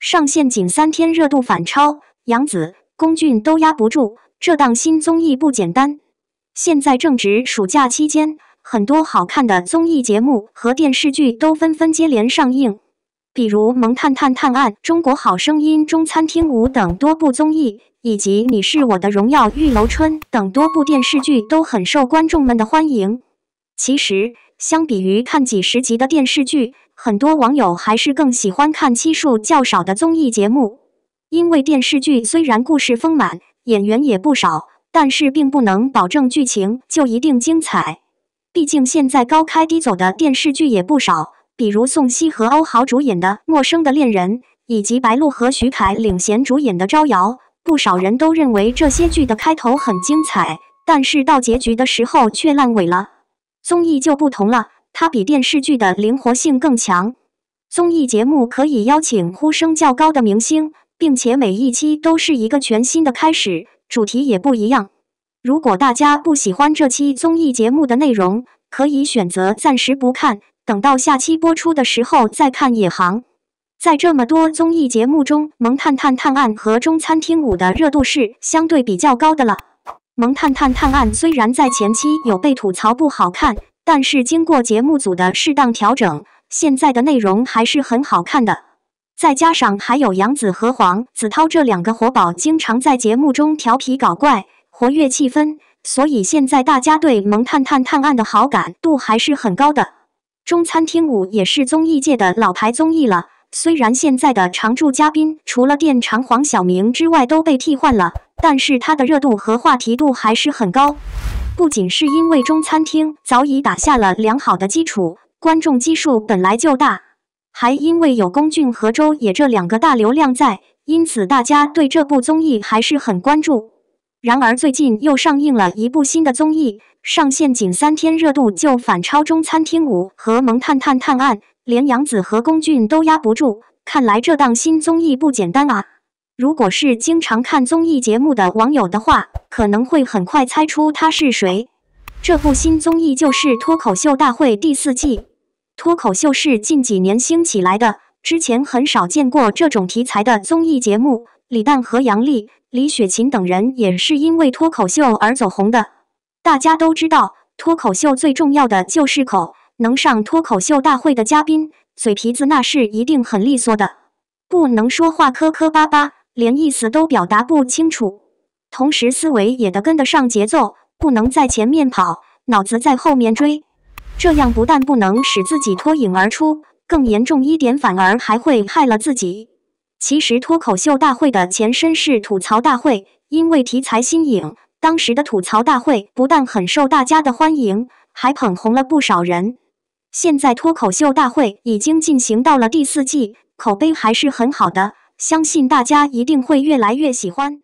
上线仅三天，热度反超杨紫、龚俊都压不住，这档新综艺不简单。现在正值暑假期间，很多好看的综艺节目和电视剧都纷纷接连上映，比如《萌探探探案》《中国好声音》《中餐厅舞》等多部综艺，以及《你是我的荣耀》《玉楼春》等多部电视剧都很受观众们的欢迎。其实，相比于看几十集的电视剧，很多网友还是更喜欢看期数较少的综艺节目。因为电视剧虽然故事丰满，演员也不少，但是并不能保证剧情就一定精彩。毕竟现在高开低走的电视剧也不少，比如宋茜和欧豪主演的《陌生的恋人》，以及白鹿和徐凯领衔主演的《招摇》，不少人都认为这些剧的开头很精彩，但是到结局的时候却烂尾了。综艺就不同了，它比电视剧的灵活性更强。综艺节目可以邀请呼声较高的明星，并且每一期都是一个全新的开始，主题也不一样。如果大家不喜欢这期综艺节目的内容，可以选择暂时不看，等到下期播出的时候再看也行。在这么多综艺节目中，《萌探探探案》和《中餐厅五》的热度是相对比较高的了。《萌探探探案》虽然在前期有被吐槽不好看，但是经过节目组的适当调整，现在的内容还是很好看的。再加上还有杨紫和黄子韬这两个活宝，经常在节目中调皮搞怪，活跃气氛，所以现在大家对《萌探探探案》的好感度还是很高的。《中餐厅五》也是综艺界的老牌综艺了。虽然现在的常驻嘉宾除了店长黄晓明之外都被替换了，但是他的热度和话题度还是很高。不仅是因为《中餐厅》早已打下了良好的基础，观众基数本来就大，还因为有龚俊和周也这两个大流量在，因此大家对这部综艺还是很关注。然而最近又上映了一部新的综艺，上线仅三天热度就反超《中餐厅五》和《萌探探探案》。连杨紫和龚俊都压不住，看来这档新综艺不简单啊！如果是经常看综艺节目的网友的话，可能会很快猜出他是谁。这部新综艺就是《脱口秀大会》第四季。脱口秀是近几年兴起来的，之前很少见过这种题材的综艺节目。李诞和杨笠、李雪琴等人也是因为脱口秀而走红的。大家都知道，脱口秀最重要的就是口。能上脱口秀大会的嘉宾，嘴皮子那是一定很利索的，不能说话磕磕巴巴，连意思都表达不清楚。同时，思维也得跟得上节奏，不能在前面跑，脑子在后面追。这样不但不能使自己脱颖而出，更严重一点，反而还会害了自己。其实，脱口秀大会的前身是吐槽大会，因为题材新颖，当时的吐槽大会不但很受大家的欢迎，还捧红了不少人。现在脱口秀大会已经进行到了第四季，口碑还是很好的，相信大家一定会越来越喜欢。